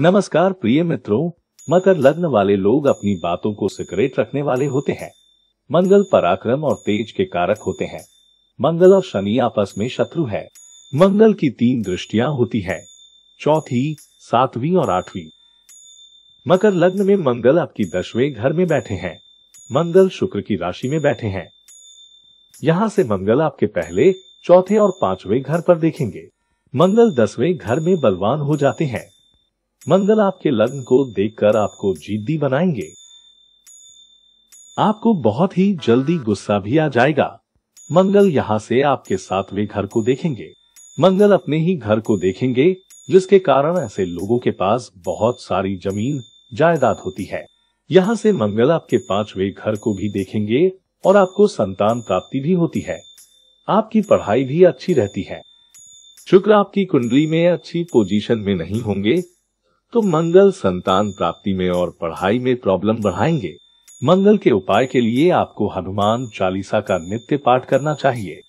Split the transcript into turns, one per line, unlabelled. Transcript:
नमस्कार प्रिय मित्रों मकर लग्न वाले लोग अपनी बातों को सिक्रेट रखने वाले होते हैं मंगल पराक्रम और तेज के कारक होते हैं मंगल और शनि आपस में शत्रु है मंगल की तीन दृष्टिया होती है चौथी सातवीं और आठवीं मकर लग्न में मंगल आपकी दसवें घर में बैठे हैं मंगल शुक्र की राशि में बैठे हैं यहाँ से मंगल आपके पहले चौथे और पांचवे घर पर देखेंगे मंगल दसवें घर में बलवान हो जाते हैं मंगल आपके लग्न को देखकर आपको जिद्दी बनाएंगे आपको बहुत ही जल्दी गुस्सा भी आ जाएगा मंगल यहाँ से आपके सातवें घर को देखेंगे मंगल अपने ही घर को देखेंगे जिसके कारण ऐसे लोगों के पास बहुत सारी जमीन जायदाद होती है यहाँ से मंगल आपके पांचवे घर को भी देखेंगे और आपको संतान प्राप्ति भी होती है आपकी पढ़ाई भी अच्छी रहती है शुक्र आपकी कुंडली में अच्छी पोजीशन में नहीं होंगे तो मंगल संतान प्राप्ति में और पढ़ाई में प्रॉब्लम बढ़ाएंगे मंगल के उपाय के लिए आपको हनुमान चालीसा का नित्य पाठ करना चाहिए